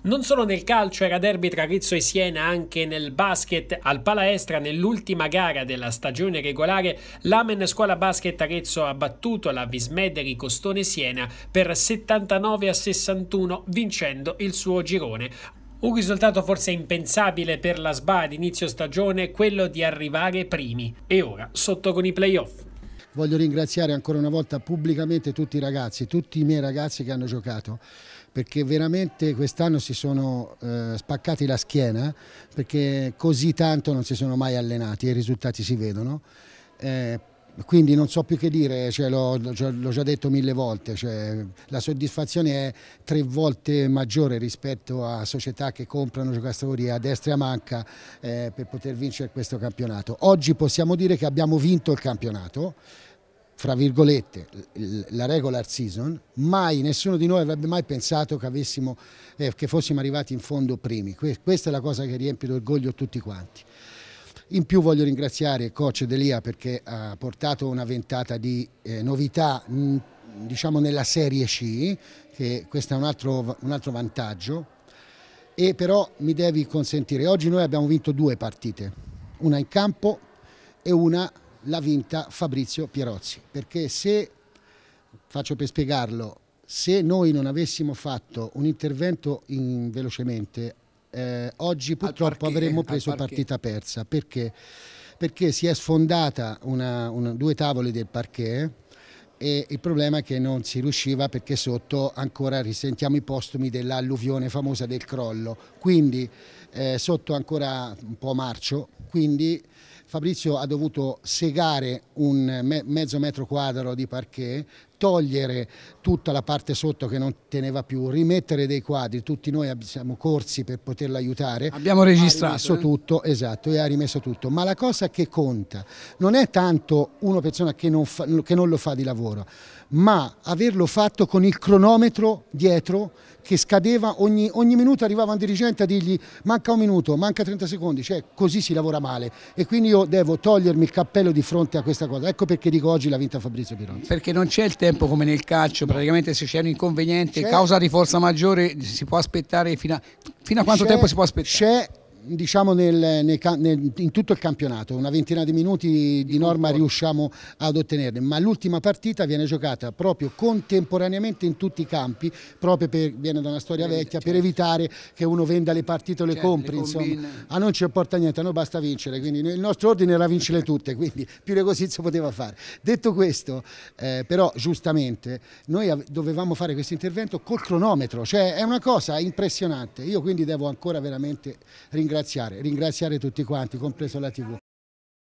Non solo nel calcio era derby tra Rizzo e Siena, anche nel basket al Palaestra nell'ultima gara della stagione regolare l'Amen Scuola Basket Arezzo ha battuto la Vismederi Costone Siena per 79 a 61 vincendo il suo girone. Un risultato forse impensabile per la SBA ad inizio stagione, quello di arrivare primi e ora sotto con i playoff voglio ringraziare ancora una volta pubblicamente tutti i ragazzi, tutti i miei ragazzi che hanno giocato perché veramente quest'anno si sono eh, spaccati la schiena perché così tanto non si sono mai allenati e i risultati si vedono. Eh, quindi non so più che dire, cioè, l'ho, già detto mille volte, cioè, la soddisfazione è tre volte maggiore rispetto a società che comprano giocatori a destra e a manca eh, per poter vincere questo campionato. Oggi possiamo dire che abbiamo vinto il campionato, fra virgolette, la regular season, mai nessuno di noi avrebbe mai pensato che, avessimo, eh, che fossimo arrivati in fondo primi. questa è la cosa che riempie d'orgoglio tutti quanti. In più voglio ringraziare coach Delia perché ha portato una ventata di eh, novità diciamo nella serie C, che questo è un altro, un altro vantaggio, e però mi devi consentire, oggi noi abbiamo vinto due partite, una in campo e una l'ha vinta Fabrizio Pierozzi, perché se, faccio per spiegarlo, se noi non avessimo fatto un intervento in, velocemente eh, oggi purtroppo parquet, avremmo preso partita persa perché, perché si è sfondata una, una, due tavole del parquet e il problema è che non si riusciva perché sotto ancora risentiamo i postumi dell'alluvione famosa del crollo, quindi eh, sotto ancora un po' marcio, quindi Fabrizio ha dovuto segare un me mezzo metro quadro di parquet, togliere tutta la parte sotto che non teneva più, rimettere dei quadri, tutti noi siamo corsi per poterlo aiutare. Abbiamo registrato. Ha rimesso eh? tutto, esatto, e ha rimesso tutto. Ma la cosa che conta non è tanto una persona che non, fa, che non lo fa di lavoro, ma averlo fatto con il cronometro dietro che scadeva, ogni, ogni minuto arrivava un dirigente a dirgli manca un minuto, manca 30 secondi, cioè così si lavora male e quindi io devo togliermi il cappello di fronte a questa cosa, ecco perché dico oggi l'ha vinta Fabrizio Pironzi. Perché non c'è il tempo come nel calcio, praticamente se c'è un inconveniente, causa di forza maggiore si può aspettare fino a, fino a quanto tempo si può aspettare? C'è diciamo nel, nel, nel, in tutto il campionato, una ventina di minuti di norma riusciamo ad ottenerne, ma l'ultima partita viene giocata proprio contemporaneamente in tutti i campi, proprio per, viene da una storia eh, vecchia, certo. per evitare che uno venda le partite o le certo, compri, le insomma. a noi ci importa niente, a noi basta vincere, quindi il nostro ordine era vincerle tutte, quindi più di così si poteva fare. Detto questo, eh, però giustamente, noi dovevamo fare questo intervento col cronometro, cioè è una cosa impressionante, io quindi devo ancora veramente ringraziare ringraziare, ringraziare tutti quanti, compreso la TV.